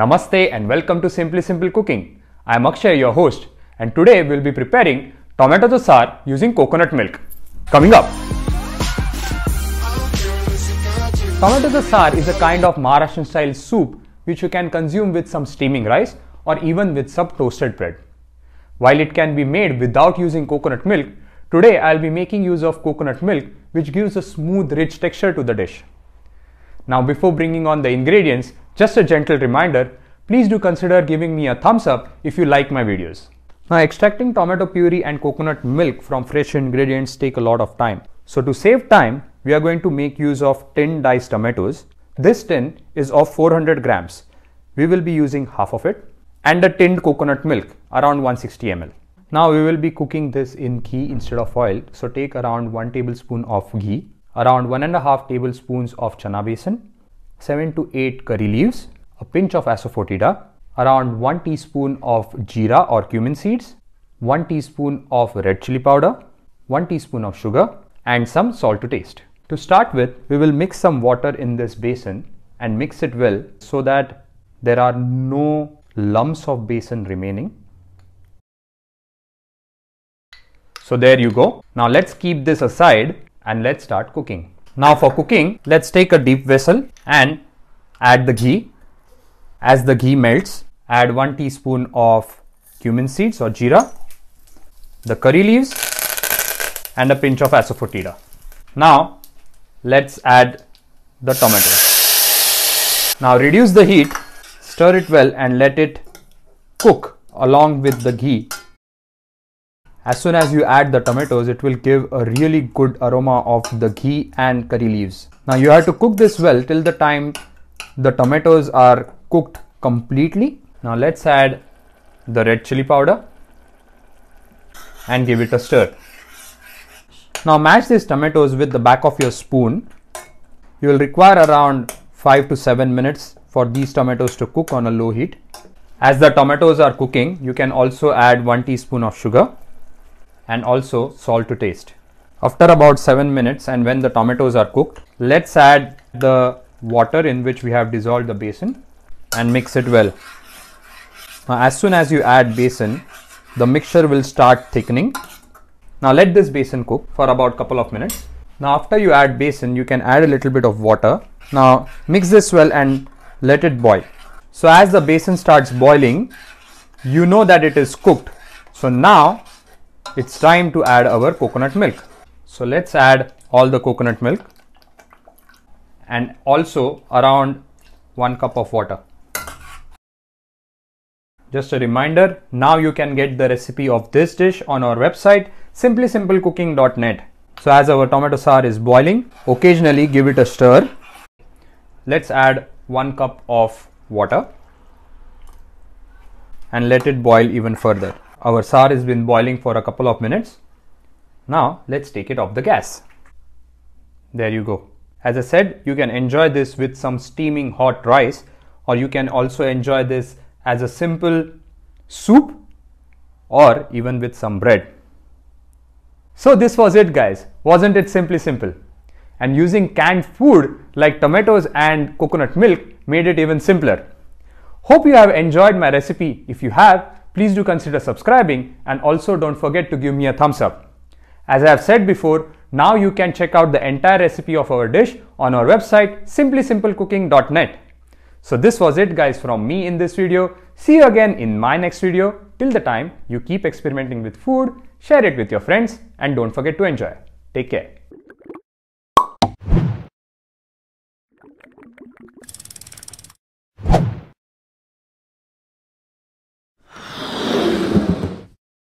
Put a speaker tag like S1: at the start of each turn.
S1: Namaste and welcome to Simply Simple Cooking. I am Akshay, your host, and today we'll be preparing tomato dasar using coconut milk. Coming up. Tomato dasar is a kind of Maharashtrian style soup which you can consume with some steaming rice or even with some toasted bread. While it can be made without using coconut milk, today I'll be making use of coconut milk which gives a smooth rich texture to the dish. Now before bringing on the ingredients, just a gentle reminder, please do consider giving me a thumbs up if you like my videos. Now extracting tomato puree and coconut milk from fresh ingredients take a lot of time. So to save time, we are going to make use of tin diced tomatoes. This tin is of 400 grams. We will be using half of it and the tinned coconut milk around 160 ml. Now we will be cooking this in ghee instead of oil. So take around 1 tablespoon of ghee, around 1 and a half tablespoons of chana besan, 7 to 8 curry leaves, a pinch of asafoetida, around 1 teaspoon of jeera or cumin seeds, 1 teaspoon of red chili powder, 1 teaspoon of sugar and some salt to taste. To start with, we will mix some water in this basin and mix it well so that there are no lumps of basin remaining. So there you go. Now let's keep this aside and let's start cooking. Now for cooking, let's take a deep vessel and add the ghee. As the ghee melts, add 1 teaspoon of cumin seeds or jeera, the curry leaves and a pinch of asafoetida. Now let's add the tomatoes. Now reduce the heat, stir it well and let it cook along with the ghee as soon as you add the tomatoes, it will give a really good aroma of the ghee and curry leaves. Now you have to cook this well till the time the tomatoes are cooked completely. Now let's add the red chili powder and give it a stir. Now mash these tomatoes with the back of your spoon. You will require around 5 to 7 minutes for these tomatoes to cook on a low heat. As the tomatoes are cooking, you can also add 1 teaspoon of sugar and also salt to taste. After about 7 minutes and when the tomatoes are cooked, let's add the water in which we have dissolved the basin and mix it well. Now as soon as you add basin, the mixture will start thickening. Now let this basin cook for about couple of minutes. Now after you add basin, you can add a little bit of water. Now mix this well and let it boil. So as the basin starts boiling, you know that it is cooked. So now it's time to add our coconut milk. So let's add all the coconut milk and also around 1 cup of water. Just a reminder, now you can get the recipe of this dish on our website simplysimplecooking.net. So as our tomato sour is boiling, occasionally give it a stir. Let's add 1 cup of water and let it boil even further. Our sar has been boiling for a couple of minutes. Now let's take it off the gas. There you go. As I said, you can enjoy this with some steaming hot rice or you can also enjoy this as a simple soup or even with some bread. So this was it guys. Wasn't it simply simple? And using canned food like tomatoes and coconut milk made it even simpler. Hope you have enjoyed my recipe. If you have, please do consider subscribing and also don't forget to give me a thumbs up. As I have said before, now you can check out the entire recipe of our dish on our website simplysimplecooking.net. So this was it guys from me in this video. See you again in my next video. Till the time, you keep experimenting with food, share it with your friends and don't forget to enjoy. Take care.